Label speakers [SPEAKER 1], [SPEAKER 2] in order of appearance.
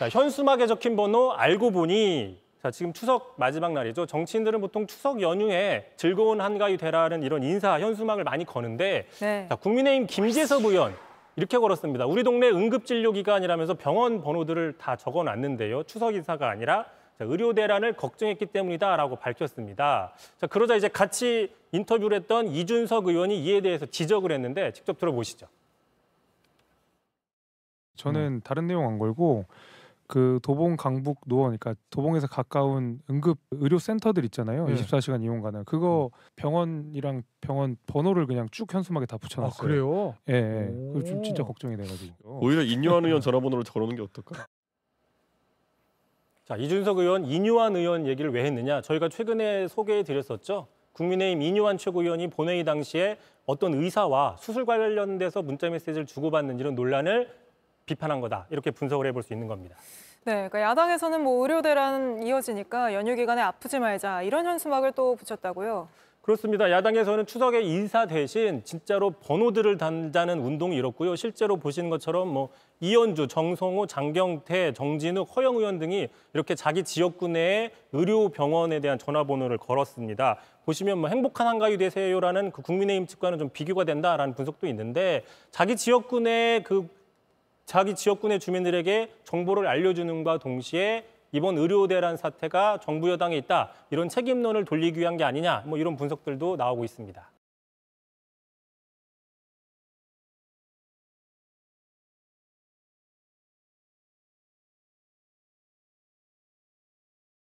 [SPEAKER 1] 자, 현수막에 적힌 번호 알고 보니 자, 지금 추석 마지막 날이죠. 정치인들은 보통 추석 연휴에 즐거운 한가위 되라는 이런 인사 현수막을 많이 거는데 네. 자, 국민의힘 김재섭 의원 이렇게 걸었습니다. 우리 동네 응급진료기관이라면서 병원 번호들을 다 적어놨는데요. 추석 인사가 아니라 자, 의료 대란을 걱정했기 때문이다라고 밝혔습니다. 자, 그러자 이제 같이 인터뷰를 했던 이준석 의원이 이에 대해서 지적을 했는데 직접 들어보시죠.
[SPEAKER 2] 저는 음. 다른 내용 안 걸고 그 도봉 강북 노원 그러니까 도봉에서 가까운 응급 의료 센터들 있잖아요. 네. 예. 24시간 이용 가능. 그거 음. 병원이랑 병원 번호를 그냥 쭉 현수막에 다 붙여 놨어요. 아, 그래요? 예. 예. 그좀 진짜 걱정이 돼 가지고.
[SPEAKER 3] 오히려 인류한 의원
[SPEAKER 1] 전화번호를 걸어놓은 게 어떨까? 자, 이준석 의원 인유한 의원 얘기를 왜 했느냐? 저희가 최근에 소개해 드렸었죠. 국민의힘 인유한 최고위원이 본회의 당시에 어떤 의사와 수술 관련돼서 문자 메시지를 주고받는 이런 논란을 비판한 거다 이렇게 분석을 해볼 수 있는 겁니다.
[SPEAKER 3] 네, 그러니까 야당에서는 뭐 의료대란 이어지니까 연휴 기간에 아프지 말자 이런 현수막을 또 붙였다고요.
[SPEAKER 1] 그렇습니다. 야당에서는 추석에 인사 대신 진짜로 번호들을 단다는 운동이 일었고요. 실제로 보시는 것처럼 뭐 이현주, 정성호, 장경태, 정진욱, 허영 의원 등이 이렇게 자기 지역구 내의 의료병원에 대한 전화번호를 걸었습니다. 보시면 뭐 행복한 한가위 되세요라는 그 국민의힘 측과는 좀 비교가 된다라는 분석도 있는데 자기 지역구 내그 자기 지역군의 주민들에게 정보를 알려주는 과 동시에 이번 의료대란 사태가 정부 여당에 있다.
[SPEAKER 3] 이런 책임론을 돌리기 위한 게 아니냐. 뭐 이런 분석들도 나오고 있습니다.